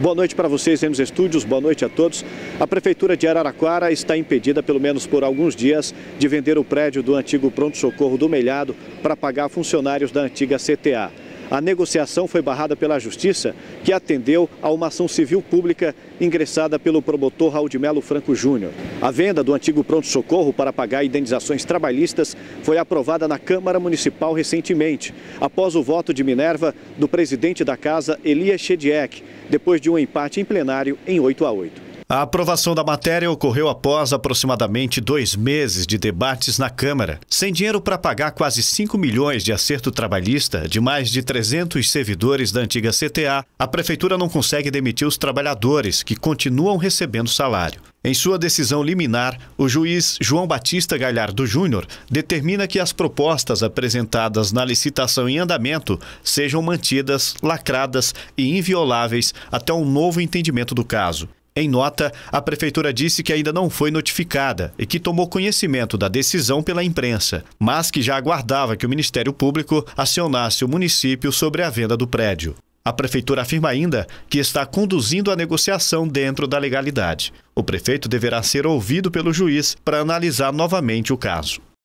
Boa noite para vocês aí nos estúdios, boa noite a todos. A Prefeitura de Araraquara está impedida, pelo menos por alguns dias, de vender o prédio do antigo pronto-socorro do Melhado para pagar funcionários da antiga CTA. A negociação foi barrada pela Justiça, que atendeu a uma ação civil pública ingressada pelo promotor Raul de Melo Franco Júnior. A venda do antigo pronto-socorro para pagar indenizações trabalhistas foi aprovada na Câmara Municipal recentemente, após o voto de Minerva do presidente da casa, Elias Chediek, depois de um empate em plenário em 8 a 8. A aprovação da matéria ocorreu após aproximadamente dois meses de debates na Câmara. Sem dinheiro para pagar quase 5 milhões de acerto trabalhista de mais de 300 servidores da antiga CTA, a Prefeitura não consegue demitir os trabalhadores, que continuam recebendo salário. Em sua decisão liminar, o juiz João Batista Galhardo Júnior determina que as propostas apresentadas na licitação em andamento sejam mantidas, lacradas e invioláveis até um novo entendimento do caso. Em nota, a prefeitura disse que ainda não foi notificada e que tomou conhecimento da decisão pela imprensa, mas que já aguardava que o Ministério Público acionasse o município sobre a venda do prédio. A prefeitura afirma ainda que está conduzindo a negociação dentro da legalidade. O prefeito deverá ser ouvido pelo juiz para analisar novamente o caso.